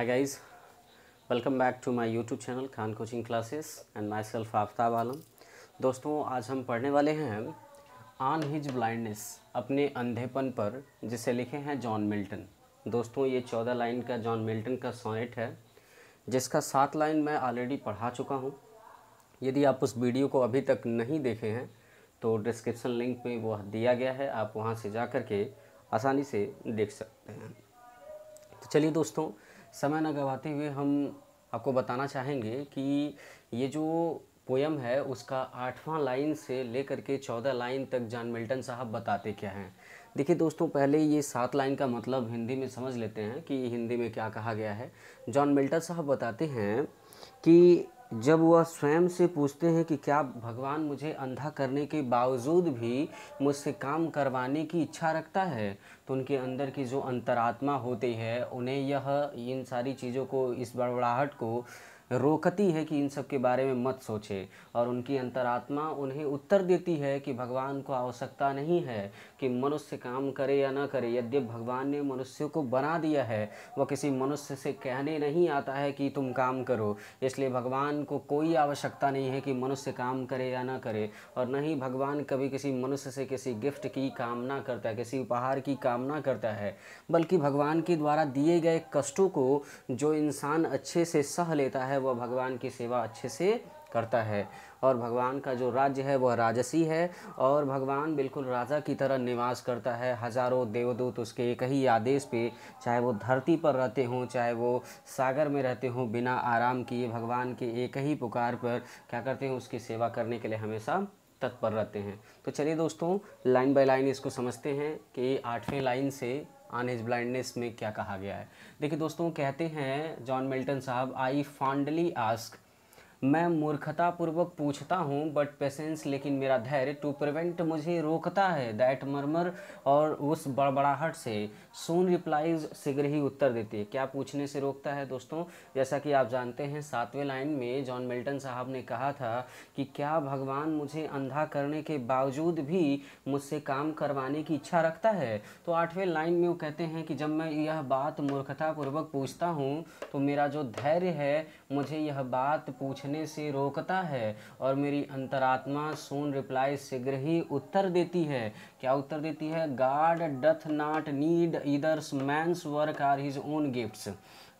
hi guys welcome back to my youtube channel khan coaching classes and myself Aftab आलम दोस्तों आज हम पढ़ने वाले हैं ऑन हिज ब्लाइंडनेस अपने अंधेपन पर जिसे लिखे हैं जॉन मिल्टन दोस्तों ये चौदह लाइन का जॉन मिल्टन का सोनेट है जिसका सात लाइन मैं ऑलरेडी पढ़ा चुका हूँ यदि आप उस वीडियो को अभी तक नहीं देखे हैं तो डिस्क्रिप्सन लिंक में वो दिया गया है आप वहाँ से जा कर के आसानी से देख सकते हैं तो चलिए दोस्तों समय न गंवाते हुए हम आपको बताना चाहेंगे कि ये जो पोयम है उसका आठवां लाइन से लेकर के चौदह लाइन तक जॉन मिल्टन साहब बताते क्या हैं देखिए दोस्तों पहले ये सात लाइन का मतलब हिंदी में समझ लेते हैं कि हिंदी में क्या कहा गया है जॉन मिल्टन साहब बताते हैं कि जब वह स्वयं से पूछते हैं कि क्या भगवान मुझे अंधा करने के बावजूद भी मुझसे काम करवाने की इच्छा रखता है तो उनके अंदर की जो अंतरात्मा होती है उन्हें यह इन सारी चीज़ों को इस बड़बड़ाहट को रोकती है कि इन सब के बारे में मत सोचे और उनकी अंतरात्मा उन्हें उत्तर देती है कि भगवान को आवश्यकता नहीं है कि मनुष्य काम करे या ना करे यद्यप भगवान ने मनुष्य को बना दिया है वह किसी मनुष्य से कहने नहीं आता है कि तुम काम करो इसलिए भगवान को कोई आवश्यकता नहीं है कि मनुष्य काम करे या ना करे और न ही भगवान कभी किसी मनुष्य से किसी गिफ्ट की कामना करता है किसी उपहार की कामना करता है बल्कि भगवान के द्वारा दिए गए कष्टों को जो इंसान अच्छे से सह लेता है वह भगवान की सेवा अच्छे से करता है और भगवान का जो राज्य है वह राजसी है और भगवान बिल्कुल राजा की तरह निवास करता है हजारों देवदूत उसके एक ही आदेश पे चाहे वो धरती पर रहते हों चाहे वो सागर में रहते हों बिना आराम किए भगवान के एक ही पुकार पर क्या करते हैं उसकी सेवा करने के लिए हमेशा तत्पर रहते हैं तो चलिए दोस्तों लाइन बाय लाइन इसको समझते हैं कि आठवें लाइन से ऑन हिज ब्लाइंडनेस में क्या कहा गया है देखिए दोस्तों कहते हैं जॉन मिल्टन साहब आई फॉन्डली आस्क मैं मूर्खतापूर्वक पूछता हूँ बट पेशेंस लेकिन मेरा धैर्य टू प्रिवेंट मुझे रोकता है दैट मरमर और उस बड़बड़ाहट से सोन रिप्लाइज शीघ्र ही उत्तर देती है क्या पूछने से रोकता है दोस्तों जैसा कि आप जानते हैं सातवें लाइन में जॉन मिल्टन साहब ने कहा था कि क्या भगवान मुझे अंधा करने के बावजूद भी मुझसे काम करवाने की इच्छा रखता है तो आठवें लाइन में वो कहते हैं कि जब मैं यह बात मूर्खतापूर्वक पूछता हूँ तो मेरा जो धैर्य है मुझे यह बात पूछने पूछने से रोकता है और मेरी अंतरात्मा सोन रिप्लाई शीघ्र ही उत्तर देती है क्या उत्तर देती है God doth not need either man's work or his own gifts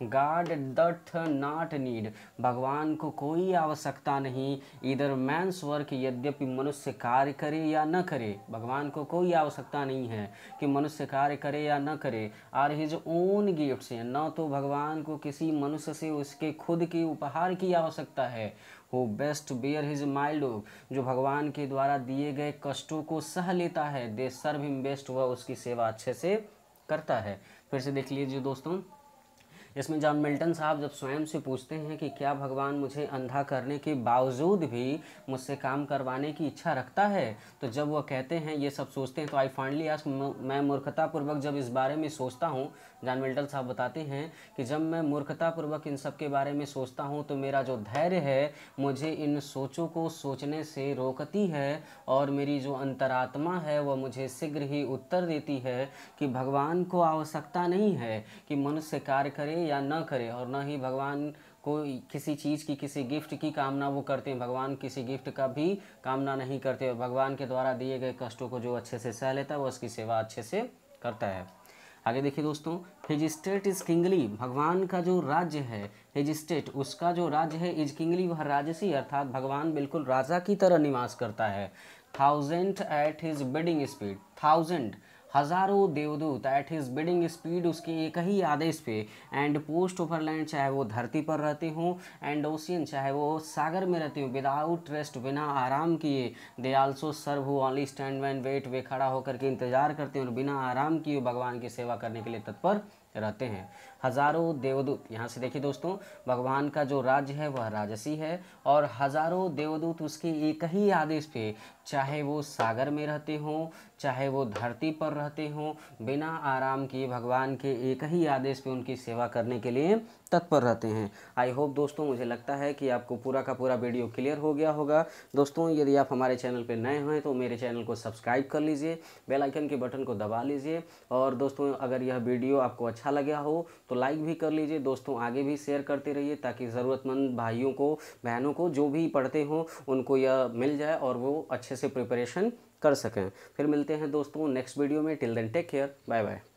God doth not need भगवान को कोई आवश्यकता नहीं इधर मैंस वर्क यद्यपि मनुष्य कार्य करे या न करे भगवान को कोई आवश्यकता नहीं है कि मनुष्य कार्य करे या न करे आर हिज ओन गिफ्ट से न तो भगवान को किसी मनुष्य से उसके खुद के उपहार की आवश्यकता है who best bear his mild जो भगवान के द्वारा दिए गए कष्टों को सह लेता है दे सर्व हिम बेस्ट वह उसकी सेवा अच्छे से करता है फिर से देख लीजिए दोस्तों इसमें जॉन मिल्टन साहब जब स्वयं से पूछते हैं कि क्या भगवान मुझे अंधा करने के बावजूद भी मुझसे काम करवाने की इच्छा रखता है तो जब वह कहते हैं ये सब सोचते हैं तो आई फाइनली आज मैं मूर्खतापूर्वक जब इस बारे में सोचता हूँ जॉन मिल्टन साहब बताते हैं कि जब मैं मूर्खतापूर्वक इन सब के बारे में सोचता हूँ तो मेरा जो धैर्य है मुझे इन सोचों को सोचने से रोकती है और मेरी जो अंतरात्मा है वह मुझे शीघ्र ही उत्तर देती है कि भगवान को आवश्यकता नहीं है कि मनुष्य कार्य करे करे या ना करे और ना ही भगवान को किसी चीज़ की किसी गिफ्ट की कामना वो करते हैं भगवान किसी गिफ्ट का भी कामना नहीं करते और भगवान के द्वारा दिए गए कष्टों को जो अच्छे से सह लेता है वो उसकी सेवा अच्छे से करता है आगे देखिए दोस्तों हिज स्टेट इज किंगली भगवान का जो राज्य है हिज स्टेट उसका जो राज्य है इज किंगली वह राजसी अर्थात भगवान बिल्कुल राजा की तरह निवास करता है thousand at his bidding speed thousand हज़ारों देवदूत एट हिज बिडिंग स्पीड उसके एक ही आदेश पे एंड पोस्ट लैंड चाहे वो धरती पर रहते हों एंड ओशियन चाहे वो सागर में रहते हों विदाउट रेस्ट बिना आराम किए they also serve who only stand and wait वे खड़ा होकर के इंतजार करते हैं और बिना आराम किए भगवान की सेवा करने के लिए तत्पर रहते हैं हजारों देवदूत यहाँ से देखिए दोस्तों भगवान का जो राज्य है वह राजसी है और हजारों देवदूत उसके एक ही आदेश पे चाहे वो सागर में रहते हों चाहे वो धरती पर रहते हों बिना आराम के भगवान के एक ही आदेश पे उनकी सेवा करने के लिए तत्पर रहते हैं आई होप दोस्तों मुझे लगता है कि आपको पूरा का पूरा वीडियो क्लियर हो गया होगा दोस्तों यदि आप हमारे चैनल पर नए हैं तो मेरे चैनल को सब्सक्राइब कर लीजिए बेलाइकन के बटन को दबा लीजिए और दोस्तों अगर यह वीडियो आपको अच्छा अच्छा लगा हो तो लाइक भी कर लीजिए दोस्तों आगे भी शेयर करते रहिए ताकि ज़रूरतमंद भाइयों को बहनों को जो भी पढ़ते हों उनको यह मिल जाए और वो अच्छे से प्रिपरेशन कर सकें फिर मिलते हैं दोस्तों नेक्स्ट वीडियो में till then take care bye bye